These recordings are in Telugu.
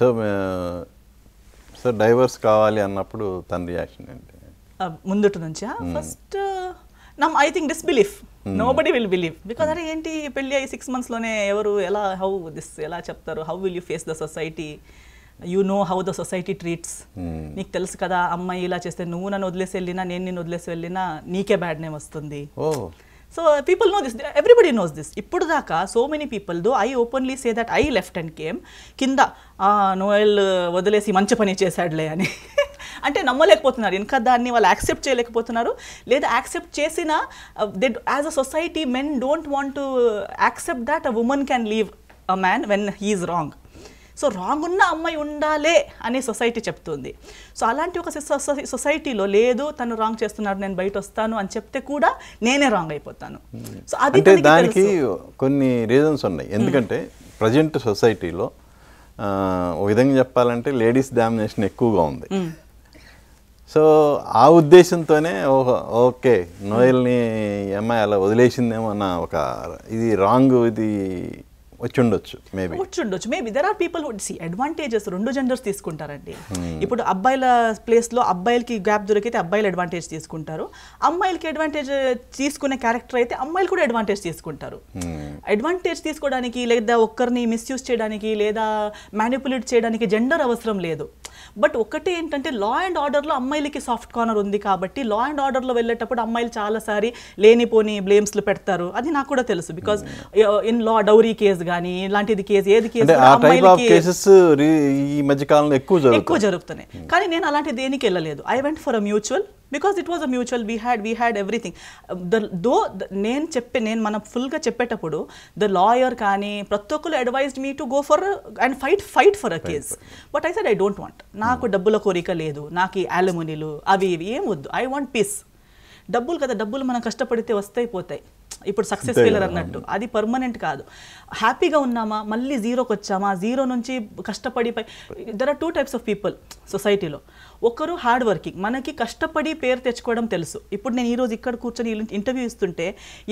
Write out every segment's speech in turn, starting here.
సో సో డైవర్స్ కావాలి అన్నప్పుడు తన రియాక్షన్ ఏంటి ముందుటి నుంచి ఫస్ట్ నమ్ I think disbelief nobody will believe because అరే ఏంటి పెళ్ళి అయ్యి సిక్స్ మంత్స్లోనే ఎవరు ఎలా హౌ దిస్ ఎలా చెప్తారు how will you face the society you know how the society treats నీకు తెలుసు కదా అమ్మాయి ఇలా చేస్తే నువ్వు నన్ను వదిలేసి వెళ్ళినా నేను నేను వదిలేసి వెళ్ళినా నీకే బ్యాడ్ నేమ్ వస్తుంది so people know this everybody knows this ఇప్పుడు దాకా so many people though I openly say that I left and came కింద నోయల్ వదిలేసి మంచి పని చేశాడులే అని అంటే నమ్మలేకపోతున్నారు ఇంకా దాన్ని వాళ్ళు యాక్సెప్ట్ చేయలేకపోతున్నారు లేదా యాక్సెప్ట్ చేసిన that as a society men don't want to accept that a woman can leave a man when he's wrong so wrong ఉన్న అమ్మాయి ఉండాలే అనే సొసైటీ చెప్తుంది సో అలాంటి ఒక సొసైటీలో లేదు తను రాంగ్ చేస్తున్నాడు నేను బయట వస్తాను అని చెప్తే కూడా నేనే రాంగ్ అయిపోతాను సో అదే దానికి కొన్ని రీజన్స్ ఉన్నాయి ఎందుకంటే ప్రజెంట్ సొసైటీలో ఒక విధంగా చెప్పాలంటే లేడీస్ డామినేషన్ ఎక్కువగా ఉంది సో ఆ ఉద్దేశంతోనే ఓకే నోయల్ని అమ్మాయి అలా వదిలేసిందేమో అన్న ఒక ఇది రాంగ్ ఇది వచ్చుండొచ్చు మేబీ వచ్చి maybe there are people who'd see advantages రెండు జెండర్స్ తీసుకుంటారండి hmm. ఇప్పుడు అబ్బాయిల ప్లేస్ లో అబ్బాయిలకి గ్యాప్ దొరికితే అబ్బాయిలు అడ్వాంటేజ్ తీసుకుంటారు అమ్మాయిలకి అడ్వాంటేజ్ తీసుకునే క్యారెక్టర్ అయితే అమ్మాయిలు కూడా అడ్వాంటేజ్ తీసుకుంటారు అడ్వాంటేజ్ hmm. తీసుకోవడానికి లేదా ఒక్కరిని మిస్యూజ్ చేయడానికి లేదా మ్యానిపులేట్ చేయడానికి జెండర్ అవసరం లేదు బట్ ఒకటి ఏంటంటే లా అండ్ ఆర్డర్లో అమ్మాయిలకి సాఫ్ట్ కార్నర్ ఉంది కాబట్టి లా అండ్ ఆర్డర్లో వెళ్ళేటప్పుడు అమ్మాయిలు చాలాసారి లేనిపోని బ్లేమ్స్లు పెడతారు అది నాకు కూడా తెలుసు because in law dowry case కానీ ఇలాంటిది కేసు ఏది కేసు ఈ మధ్య కాలంలో ఎక్కువ ఎక్కువ జరుగుతున్నాయి కానీ నేను అలాంటి దేనికి వెళ్ళలేదు I went for a mutual because it was a mutual we had we had everything the though నేను చెప్పే నేను మనం ఫుల్గా చెప్పేటప్పుడు ద లాయర్ కానీ ప్రతి ఒక్కరు advised me to go for and fight fight for a case but I said I don't want నాకు hmm. డబ్బుల కోరిక లేదు నాకు ఈ అలమునిలు అవి ఇవి ఏం వద్దు ఐ వాంట్ పీస్ డబ్బులు కదా డబ్బులు మనం కష్టపడితే వస్తాయి పోతాయి ఇప్పుడు సక్సెస్ ఫెయిలర్ అన్నట్టు అది పర్మనెంట్ కాదు హ్యాపీగా ఉన్నామా మళ్ళీ జీరోకి వచ్చామా జీరో నుంచి కష్టపడి there are two types of people సొసైటీలో ఒకరు హార్డ్ వర్కింగ్ మనకి కష్టపడి పేరు తెచ్చుకోవడం తెలుసు ఇప్పుడు నేను ఈరోజు ఇక్కడ కూర్చొని ఇంటర్వ్యూ ఇస్తుంటే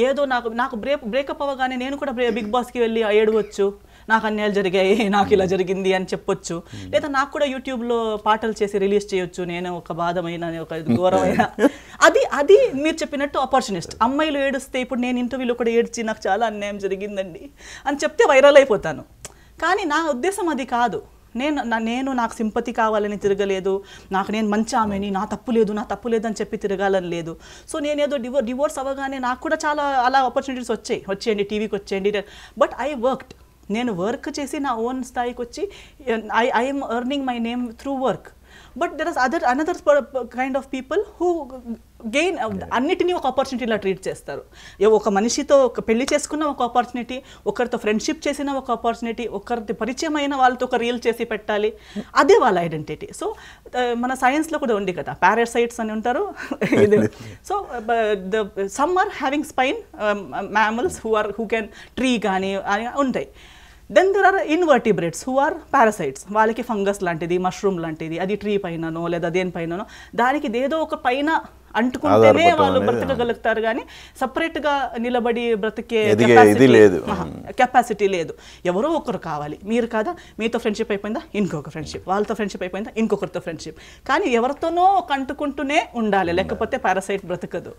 ఏదో నాకు నాకు బ్రేక్ బ్రేకప్ అవ్వగానే నేను కూడా బిగ్ బాస్కి వెళ్ళి ఏడవచ్చు నాకు అన్యాయాలు జరిగాయి నాకు ఇలా hmm. జరిగింది అని చెప్పొచ్చు hmm. లేదా నాకు కూడా యూట్యూబ్లో పాటలు చేసి రిలీజ్ చేయొచ్చు నేను ఒక బాధమైన ఒక hmm. ఘోరమైన అది అది మీరు చెప్పినట్టు ఆపర్చునిస్ట్ అమ్మాయిలు ఏడుస్తే ఇప్పుడు నేను ఇంటర్వ్యూలో కూడా ఏడ్చి నాకు చాలా అన్యాయం జరిగిందండి అని చెప్తే వైరల్ అయిపోతాను కానీ నా ఉద్దేశం అది కాదు నేను నేను నాకు సింపతి కావాలని తిరగలేదు నాకు నేను మంచి ఆమెని నా తప్పు లేదు నా తప్పు లేదు అని చెప్పి తిరగాలని లేదు సో నేనేదో డివోర్ డివోర్స్ అవ్వగానే నాకు కూడా చాలా అలా ఆపర్చునిటీస్ వచ్చాయి వచ్చేయండి టీవీకి వచ్చేయండి బట్ ఐ వర్క్డ్ నేను వర్క్ చేసి నా ఓన్ స్థాయికి వచ్చి I I'm earning my name through work but there is other another kind of people who gain అన్నిటినీ ఒక ఆపర్చునిటీలా ట్రీట్ చేస్తారు ఒక మనిషితో ఒక పెళ్లి చేసుకున్న ఒక ఆపర్చునిటీ ఒకరితో ఫ్రెండ్షిప్ చేసిన ఒక ఆపర్చునిటీ ఒకరితో పరిచయం అయిన వాళ్ళతో ఒక రీల్ చేసి పెట్టాలి అదే వాళ్ళ ఐడెంటిటీ సో మన సైన్స్లో కూడా ఉంది కదా పారాసైట్స్ అని ఉంటారు so the some are having spine mammals who are who can tree కానీ ఉంటాయి then there are invertebrates who are parasites వాళ్ళకి ఫంగస్ లాంటిది మష్రూమ్ లాంటిది అది ట్రీ పైననో లేదా దేనిపైననో దానికి ఏదో ఒక పైన అంటుకుంటేనే వాళ్ళు బ్రతకగలుగుతారు కానీ సపరేట్గా నిలబడి బ్రతికే లేదు కెపాసిటీ లేదు ఎవరో ఒకరు కావాలి మీరు కాదా మీతో ఫ్రెండ్షిప్ అయిపోయిందా ఇంకొక ఫ్రెండ్షిప్ వాళ్ళతో ఫ్రెండ్షిప్ అయిపోయిందా ఇంకొకరితో ఫ్రెండ్షిప్ కానీ ఎవరితోనో ఒక అంటుకుంటూనే ఉండాలి లేకపోతే పారాసైట్ బ్రతకదు